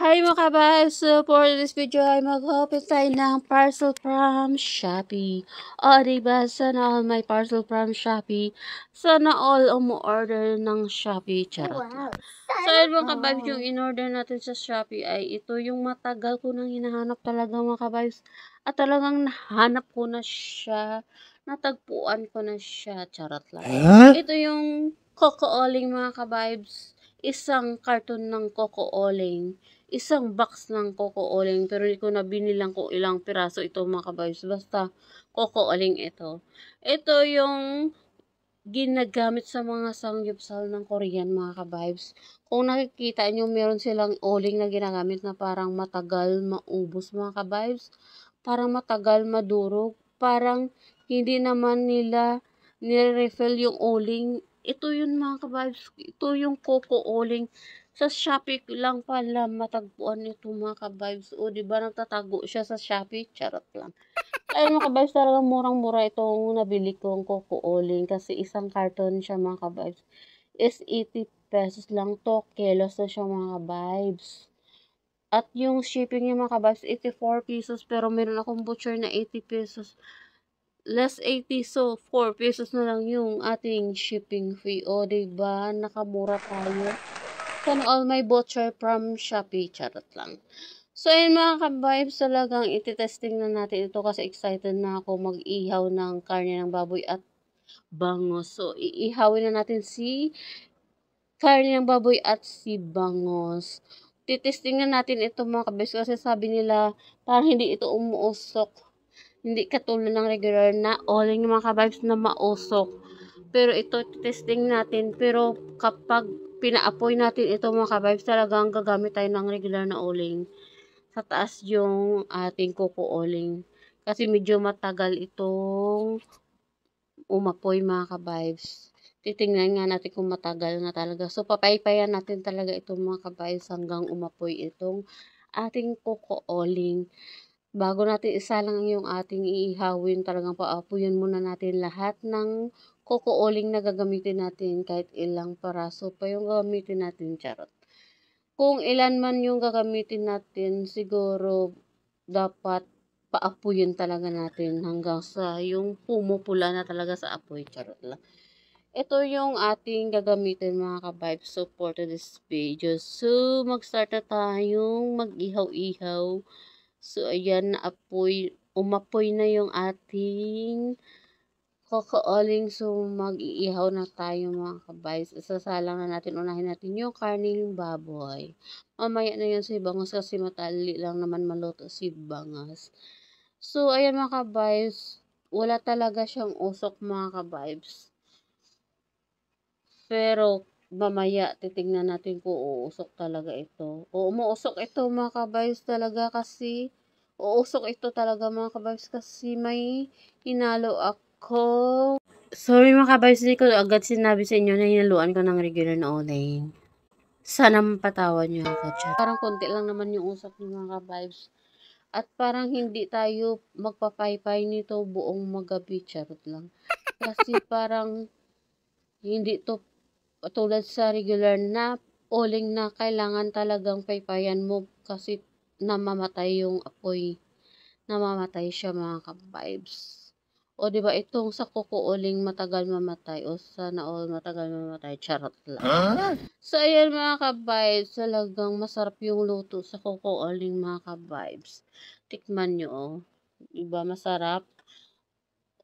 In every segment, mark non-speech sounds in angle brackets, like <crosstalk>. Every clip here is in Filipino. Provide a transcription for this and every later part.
Hi mga kabal! So for this video ay mag-open tayo ng parcel from Shopee. O diba, sana all my parcel from Shopee. Sana all umu-order ng Shopee. Charot. So ayun mga kabibes, yung in-order natin sa Shopee ay ito yung matagal ko nang hinahanap talaga mga kabibes. At talagang nahanap ko na siya. Natagpuan ko na siya. Charot lang. Ito yung Coco Oling mga kabibes. Isang karton ng Coco Oling isang box ng coco oling pero hindi ko na binilang kung ilang piraso ito mga kabayos basta coco oling ito ito yung ginagamit sa mga sangyupsal ng Korean mga kabibes. Kung nakikita nyo, meron silang oling na ginagamit na parang matagal maubos mga kabibes. Parang matagal madurog. Parang hindi naman nila nire-refill yung oling. Ito yun mga kabibes. Ito yung coco oling sa Shopee lang pala matagpuan nito mga kabibes. vibes O, di ba natatago siya sa Shopee? Charot lang. Ay, <laughs> mga kabibes vibes talaga murang-mura itong nabili kong Coco Oling kasi isang carton siya mga kabibes. Is 80 pesos lang to. Kilos na siya mga kabibes. At yung shipping niya mga ka 84 pesos. Pero meron akong butcher na 80 pesos less 80 so 4 pesos na lang yung ating shipping fee o oh, diba nakamura tayo sana all my voucher from Shopee. Charot lang. So, ayun mga ka-vibes, talagang ititesting na natin ito kasi excited na ako mag-ihaw ng karne ng baboy at bango. So, iihawin na natin si karne ng baboy at si bangos. Titesting na natin ito mga kabes kasi sabi nila parang hindi ito umuusok. Hindi katulad ng regular na oling mga kabibes na mausok. Pero ito titesting natin pero kapag pinaapoy natin ito mga kabibes, talagang gagamit tayo ng regular na uling. Sa taas yung ating kuko uling. Kasi medyo matagal itong umapoy mga kabibes. Titingnan nga natin kung matagal na talaga. So, papaypayan natin talaga itong mga kabibes hanggang umapoy itong ating kuko uling. Bago natin isa lang yung ating iihawin, talagang paapuyan muna natin lahat ng coco oling na gagamitin natin kahit ilang paraso pa yung gagamitin natin charot. Kung ilan man yung gagamitin natin, siguro dapat paapuyin talaga natin hanggang sa yung pumupula na talaga sa apoy charot lang. Ito yung ating gagamitin mga ka-vibes so for this video. So, mag-start na tayong mag-ihaw-ihaw. So, ayan, apoy, umapoy na yung ating kakaaling so mag-iihaw na tayo mga kabays. Isasalang na natin, unahin natin yung karne yung baboy. Mamaya na yun si bangas kasi matali lang naman maluto si bangas. So, ayan mga kabays, wala talaga siyang usok mga kabibes. Pero, mamaya titingnan natin kung uusok talaga ito. O umuusok ito mga kabibes talaga kasi uusok ito talaga mga kabibes kasi may hinalo ako ko. Sorry mga kabayos, hindi ko agad sinabi sa inyo na hinaluan ko ng regular na uling. Sana mapatawa niyo ako, chat. Parang konti lang naman yung usap ng mga vibes. At parang hindi tayo magpapaypay nito buong magabi, charot lang. Kasi parang hindi to tulad sa regular na uling na kailangan talagang paypayan mo kasi namamatay yung apoy. Namamatay siya mga ka-vibes. O di ba itong sa kukuuling matagal mamatay o sana all matagal mamatay charot lang. Huh? So ayan mga ka-vibes, talagang masarap yung luto sa kukuuling mga ka-vibes. Tikman nyo oh. Diba masarap?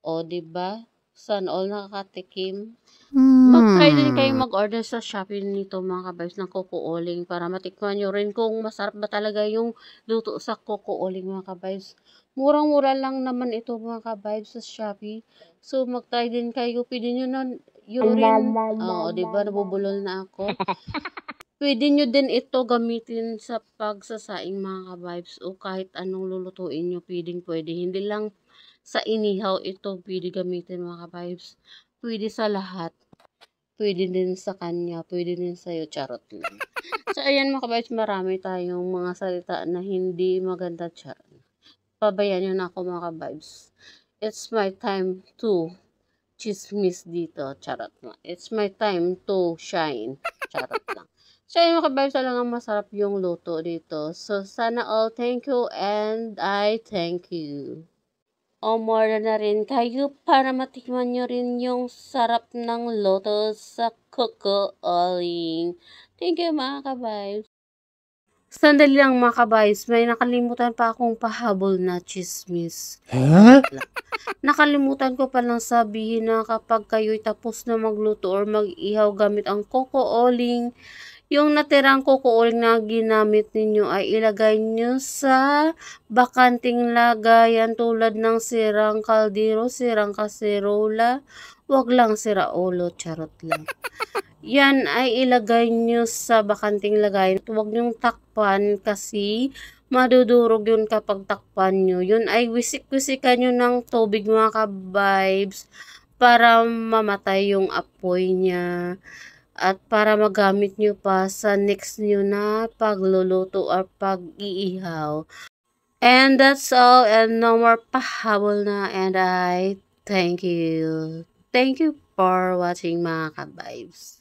O di ba? Sun All, nakakatikim. Mm. Mag-try din kayo mag-order sa Shopee nito mga kabibs ng Coco para matikman nyo rin kung masarap ba talaga yung luto sa Coco mga kabibs. Murang-mura lang naman ito mga kabibs sa Shopee. So mag-try din kayo. Pwede nyo na yun rin. Oo, oh, diba? Nabubulol na ako. <laughs> Pwede nyo din ito gamitin sa pagsasaing mga kabibs o kahit anong lulutuin nyo. Pwedeng pwede. Hindi lang sa inihaw, ito pwede gamitin mga ka-vibes. Pwede sa lahat. Pwede din sa kanya, pwede din sa'yo, charot lang. <laughs> So, ayan mga ka-vibes, marami tayong mga salita na hindi maganda, charot. Pabayaan nyo na ako mga ka-vibes. It's my time to chismis dito, charot lang. It's my time to shine, charot lang. So, yun mga kabibes, talagang masarap yung luto dito. So, sana all thank you and I thank you umorder na rin kayo para matikman nyo rin yung sarap ng loto sa Coco Oling. Thank you mga kabayos. Sandali lang mga kabayos, may nakalimutan pa akong pahabol na chismis. Huh? Nakalimutan ko palang sabihin na kapag kayo'y tapos na magluto or mag-ihaw gamit ang Coco Oling, yung natirang kukuol na ginamit ninyo ay ilagay nyo sa bakanting lagayan tulad ng sirang kaldero, sirang kaserola, wag lang sira ulo, charot lang. <laughs> Yan ay ilagay nyo sa bakanting lagayan. Huwag nyong takpan kasi madudurog yun kapag takpan nyo. Yun ay wisik-wisikan nyo ng tubig mga ka-vibes para mamatay yung apoy niya at para magamit nyo pa sa next nyo na pagluluto or pag-iihaw. And that's all and no more pahabol na and I thank you. Thank you for watching mga kabibes.